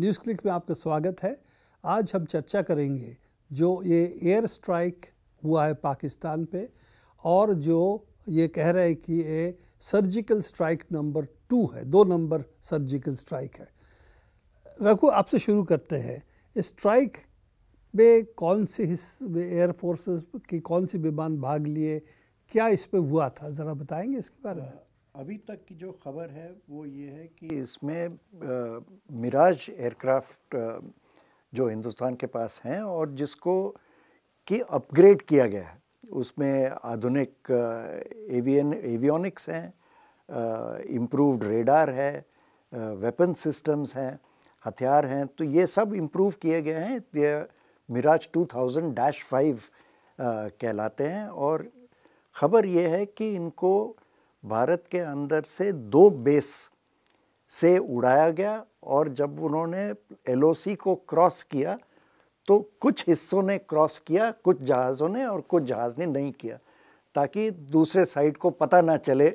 News click में आपका स्वागत है आज हम चर्चा करेंगे जो ये एयर स्ट्राइक हुआ है पाकिस्तान पे और जो ये कह रहे हैं कि ये सर्जिकल स्ट्राइक नंबर टू है दो नंबर सर्जिकल स्ट्राइक है रघु आपसे शुरू करते हैं स्ट्राइक में कौन से हिस्से एयर फोर्सेस की कौन सी विमान भाग लिए क्या इस पर हुआ था ज़रा बताएंगे इसके बारे में अभी तक की जो खबर है वो ये है कि इसमें मिराज एयरक्राफ्ट जो हिंदुस्तान के पास हैं और जिसको कि अपग्रेड किया गया है उसमें आधुनिक एवियन एवियोनिक्स हैं इम्प्रूव्ड रेडार है वेपन सिस्टम्स हैं हथियार हैं तो ये सब इम्प्रूव किए गए हैं ये मिराज 2000 डैश फाइव कहलाते हैं और ख़बर ये है कि इनको भारत के अंदर से दो बेस से उड़ाया गया और जब उन्होंने एलओसी को क्रॉस किया तो कुछ हिस्सों ने क्रॉस किया कुछ जहाज़ों ने और कुछ जहाज़ ने नहीं किया ताकि दूसरे साइड को पता ना चले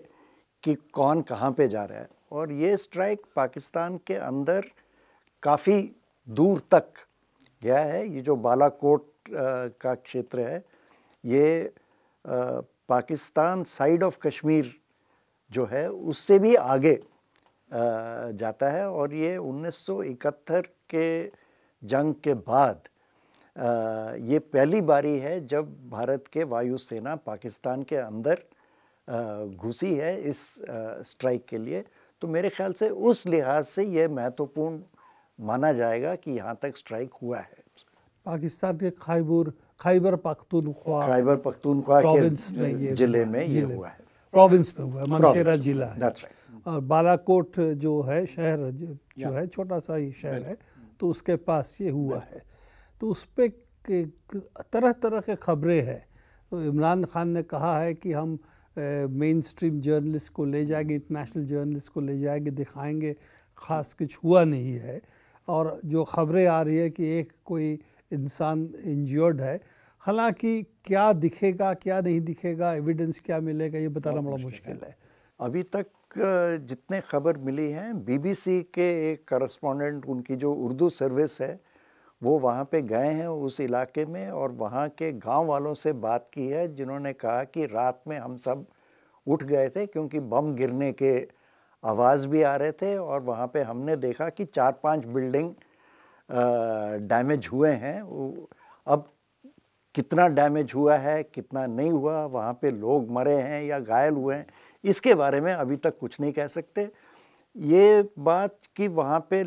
कि कौन कहाँ पे जा रहा है और ये स्ट्राइक पाकिस्तान के अंदर काफ़ी दूर तक गया है ये जो बालाकोट का क्षेत्र है ये पाकिस्तान साइड ऑफ कश्मीर जो है उससे भी आगे जाता है और ये 1971 के जंग के बाद ये पहली बारी है जब भारत के वायुसेना पाकिस्तान के अंदर घुसी है इस स्ट्राइक के लिए तो मेरे ख्याल से उस लिहाज से ये महत्वपूर्ण माना जाएगा कि यहाँ तक स्ट्राइक हुआ है पाकिस्तान के खाइबुर खाइबर पख्तूनख्वा खाइबर पख्तूनख्वा के जिले में ये हुआ है प्रोविंस में हुआ है जिला है right. और बालाकोट जो है शहर जो, जो है छोटा सा ही शहर right. है तो उसके पास ये हुआ right. है तो उस पर तरह तरह के खबरें हैं तो इमरान खान ने कहा है कि हम मेन स्ट्रीम जर्नलिस्ट को ले जाएंगे इंटरनेशनल जर्नलिस्ट को ले जाएंगे दिखाएंगे ख़ास कुछ हुआ नहीं है और जो खबरें आ रही है कि एक कोई इंसान इंजर्ड है हालांकि क्या दिखेगा क्या नहीं दिखेगा एविडेंस क्या मिलेगा ये बताना बड़ा मुश्किल है अभी तक जितने खबर मिली हैं बीबीसी के एक करस्पॉन्डेंट उनकी जो उर्दू सर्विस है वो वहाँ पे गए हैं उस इलाके में और वहाँ के गांव वालों से बात की है जिन्होंने कहा कि रात में हम सब उठ गए थे क्योंकि बम गिरने के आवाज़ भी आ रहे थे और वहाँ पे हमने देखा कि चार पांच बिल्डिंग डैमेज हुए हैं अब कितना डैमेज हुआ है कितना नहीं हुआ वहाँ पे लोग मरे हैं या घायल हुए हैं इसके बारे में अभी तक कुछ नहीं कह सकते ये बात कि वहाँ पे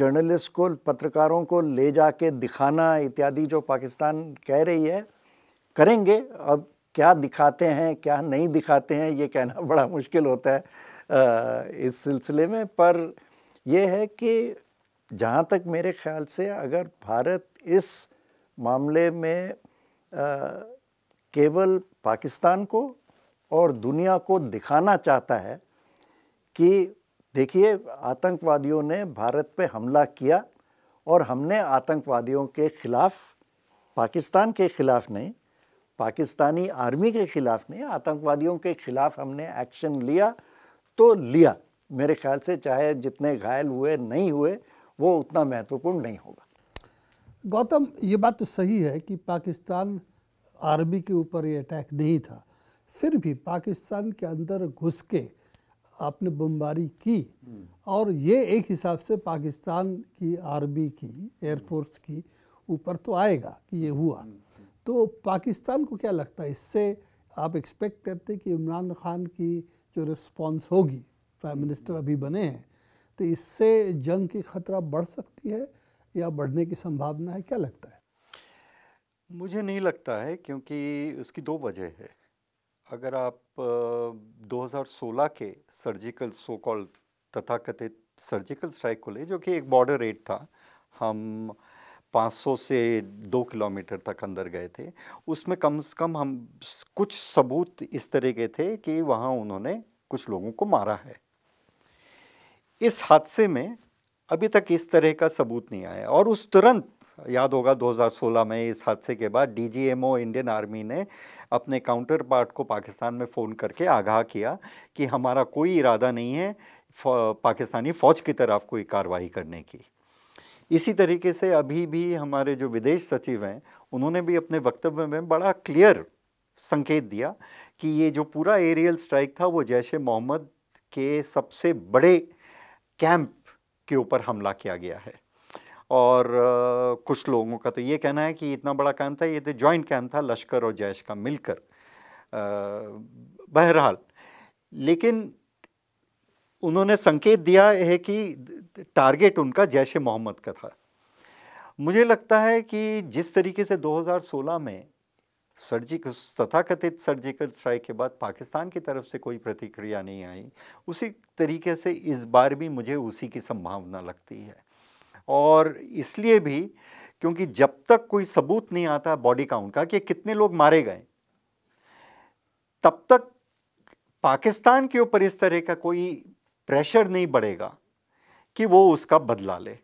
जर्नलिस्ट को पत्रकारों को ले जाके दिखाना इत्यादि जो पाकिस्तान कह रही है करेंगे अब क्या दिखाते हैं क्या नहीं दिखाते हैं ये कहना बड़ा मुश्किल होता है इस सिलसिले में पर यह है कि जहाँ तक मेरे ख्याल से अगर भारत इस मामले में आ, केवल पाकिस्तान को और दुनिया को दिखाना चाहता है कि देखिए आतंकवादियों ने भारत पे हमला किया और हमने आतंकवादियों के ख़िलाफ़ पाकिस्तान के ख़िलाफ़ नहीं पाकिस्तानी आर्मी के ख़िलाफ़ नहीं आतंकवादियों के ख़िलाफ़ हमने एक्शन लिया तो लिया मेरे ख्याल से चाहे जितने घायल हुए नहीं हुए वो उतना महत्वपूर्ण नहीं होगा गौतम ये बात तो सही है कि पाकिस्तान आर्मी के ऊपर ये अटैक नहीं था फिर भी पाकिस्तान के अंदर घुस के आपने बमबारी की और ये एक हिसाब से पाकिस्तान की आर्मी की एयरफोर्स की ऊपर तो आएगा कि ये हुआ तो पाकिस्तान को क्या लगता है इससे आप एक्सपेक्ट करते कि इमरान खान की जो रिस्पांस होगी प्राइम मिनिस्टर अभी बने हैं तो इससे जंग की खतरा बढ़ सकती है या बढ़ने की संभावना है क्या लगता है मुझे नहीं लगता है क्योंकि उसकी दो वजह है अगर आप 2016 के सर्जिकल सो कॉल तथाकथित सर्जिकल स्ट्राइक को ले जो कि एक बॉर्डर रेट था हम 500 से दो किलोमीटर तक अंदर गए थे उसमें कम से कम हम कुछ सबूत इस तरह के थे कि वहाँ उन्होंने कुछ लोगों को मारा है इस हादसे में अभी तक इस तरह का सबूत नहीं आया और उस तुरंत याद होगा 2016 में इस हादसे के बाद डीजीएमओ इंडियन आर्मी ने अपने काउंटर पार्ट को पाकिस्तान में फ़ोन करके आगाह किया कि हमारा कोई इरादा नहीं है पाकिस्तानी फ़ौज की तरफ कोई कार्रवाई करने की इसी तरीके से अभी भी हमारे जो विदेश सचिव हैं उन्होंने भी अपने वक्तव्य में बड़ा क्लियर संकेत दिया कि ये जो पूरा एरियल स्ट्राइक था वो जैश मोहम्मद के सबसे बड़े कैंप के ऊपर हमला किया गया है और आ, कुछ लोगों का तो ये कहना है कि इतना बड़ा कैम्प था ये तो जॉइंट कैम्प था लश्कर और जैश का मिलकर बहरहाल लेकिन उन्होंने संकेत दिया है कि टारगेट उनका जैश मोहम्मद का था मुझे लगता है कि जिस तरीके से 2016 में सर्जिकल तथाकथित सर्जिकल स्ट्राइक के बाद पाकिस्तान की तरफ से कोई प्रतिक्रिया नहीं आई उसी तरीके से इस बार भी मुझे उसी की संभावना लगती है और इसलिए भी क्योंकि जब तक कोई सबूत नहीं आता बॉडी काउंट का कि कितने लोग मारे गए तब तक पाकिस्तान के ऊपर इस तरह का कोई प्रेशर नहीं बढ़ेगा कि वो उसका बदला ले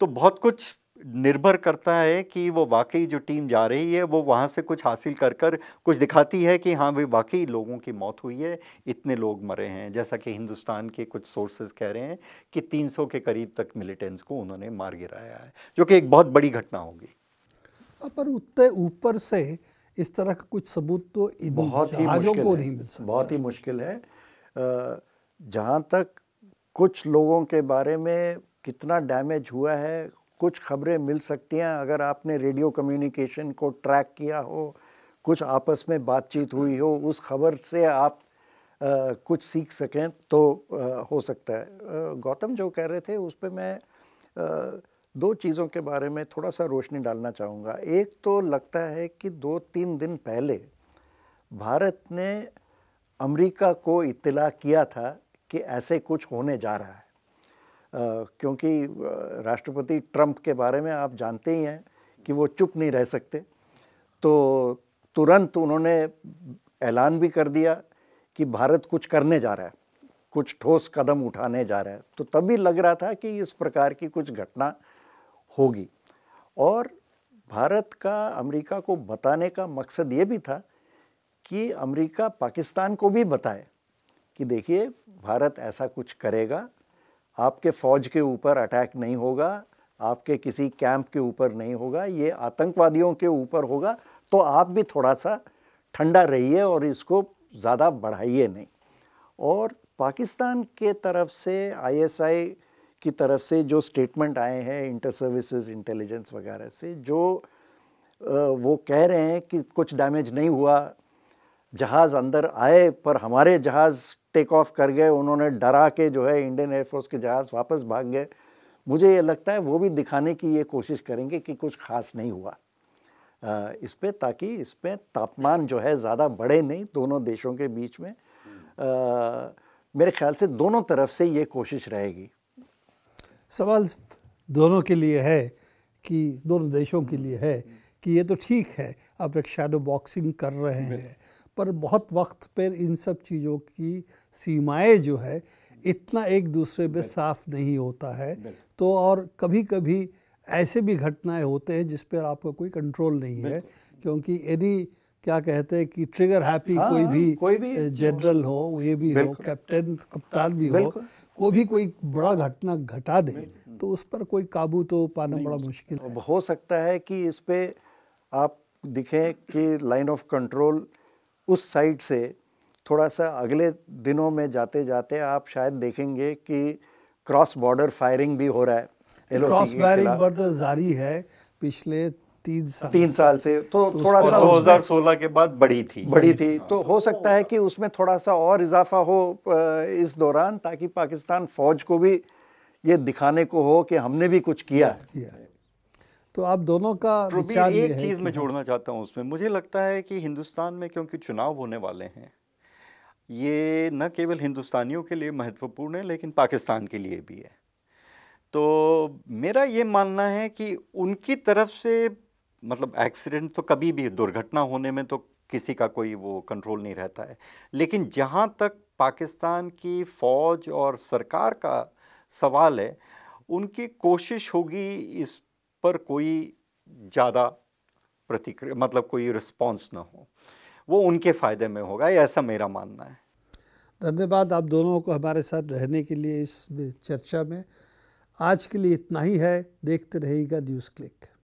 तो बहुत कुछ निर्भर करता है कि वो वाकई जो टीम जा रही है वो वहाँ से कुछ हासिल कर कर कुछ दिखाती है कि हाँ भाई वाकई लोगों की मौत हुई है इतने लोग मरे हैं जैसा कि हिंदुस्तान के कुछ सोर्सेज कह रहे हैं कि 300 के करीब तक मिलिटेंट्स को उन्होंने मार गिराया है जो कि एक बहुत बड़ी घटना होगी हाँ, पर उतने ऊपर से इस तरह का कुछ सबूत तो बहुत ही मुश्किल को नहीं मिल सकता बहुत ही मुश्किल है जहाँ तक कुछ लोगों के बारे में कितना डैमेज हुआ है कुछ खबरें मिल सकती हैं अगर आपने रेडियो कम्युनिकेशन को ट्रैक किया हो कुछ आपस में बातचीत हुई हो उस खबर से आप आ, कुछ सीख सकें तो आ, हो सकता है गौतम जो कह रहे थे उस पर मैं आ, दो चीज़ों के बारे में थोड़ा सा रोशनी डालना चाहूँगा एक तो लगता है कि दो तीन दिन पहले भारत ने अमेरिका को इतला किया था कि ऐसे कुछ होने जा रहा है क्योंकि राष्ट्रपति ट्रंप के बारे में आप जानते ही हैं कि वो चुप नहीं रह सकते तो तुरंत उन्होंने ऐलान भी कर दिया कि भारत कुछ करने जा रहा है कुछ ठोस कदम उठाने जा रहा है तो तभी लग रहा था कि इस प्रकार की कुछ घटना होगी और भारत का अमेरिका को बताने का मकसद ये भी था कि अमेरिका पाकिस्तान को भी बताए कि देखिए भारत ऐसा कुछ करेगा आपके फ़ौज के ऊपर अटैक नहीं होगा आपके किसी कैंप के ऊपर नहीं होगा ये आतंकवादियों के ऊपर होगा तो आप भी थोड़ा सा ठंडा रहिए और इसको ज़्यादा बढ़ाइए नहीं और पाकिस्तान के तरफ से आईएसआई की तरफ से जो स्टेटमेंट आए हैं इंटर सर्विसेज इंटेलिजेंस वगैरह से जो वो कह रहे हैं कि कुछ डैमेज नहीं हुआ जहाज़ अंदर आए पर हमारे जहाज़ टेक ऑफ कर गए उन्होंने डरा के जो है इंडियन एयरफोर्स के जहाज़ वापस भाग गए मुझे ये लगता है वो भी दिखाने की ये कोशिश करेंगे कि कुछ खास नहीं हुआ इस पर ताकि इस पर तापमान जो है ज़्यादा बढ़े नहीं दोनों देशों के बीच में आ, मेरे ख्याल से दोनों तरफ से ये कोशिश रहेगी सवाल दोनों के लिए है कि दोनों देशों के लिए है कि ये तो ठीक है आप एक शेडो बॉक्सिंग कर रहे हैं पर बहुत वक्त पर इन सब चीज़ों की सीमाएं जो है इतना एक दूसरे में साफ नहीं होता है तो और कभी कभी ऐसे भी घटनाएं होते हैं जिस पर आपका कोई कंट्रोल नहीं है क्योंकि यदि क्या कहते हैं कि ट्रिगर हैप्पी हाँ, कोई भी, कोई भी जनरल हो ये भी हो कैप्टन कप्तान भी हो कोई भी कोई बड़ा घटना घटा दे तो उस पर कोई काबू तो पाना बड़ा मुश्किल है हो सकता है कि इस पर आप दिखें कि लाइन ऑफ कंट्रोल उस साइड से थोड़ा सा अगले दिनों में जाते जाते आप शायद देखेंगे कि क्रॉस बॉर्डर फायरिंग भी हो रहा है क्रॉस फायरिंग बॉर्डर जारी है पिछले तीन साल तीन साल से तो, तो थोड़ा सा तो दो हजार सोलह के बाद बढ़ी थी बढ़ी थी हाँ। तो हो सकता है कि उसमें थोड़ा सा और इजाफा हो इस दौरान ताकि पाकिस्तान फौज को भी ये दिखाने को हो कि हमने भी कुछ किया, किया तो आप दोनों का तो विचार एक चीज़ में हाँ। जोड़ना चाहता हूँ उसमें मुझे लगता है कि हिंदुस्तान में क्योंकि चुनाव होने वाले हैं ये न केवल हिंदुस्तानियों के लिए महत्वपूर्ण है लेकिन पाकिस्तान के लिए भी है तो मेरा ये मानना है कि उनकी तरफ से मतलब एक्सीडेंट तो कभी भी दुर्घटना होने में तो किसी का कोई वो कंट्रोल नहीं रहता है लेकिन जहाँ तक पाकिस्तान की फ़ौज और सरकार का सवाल है उनकी कोशिश होगी इस पर कोई ज़्यादा प्रतिक्रिया मतलब कोई रिस्पॉन्स ना हो वो उनके फ़ायदे में होगा ऐसा मेरा मानना है धन्यवाद आप दोनों को हमारे साथ रहने के लिए इस चर्चा में आज के लिए इतना ही है देखते रहिएगा न्यूज़ क्लिक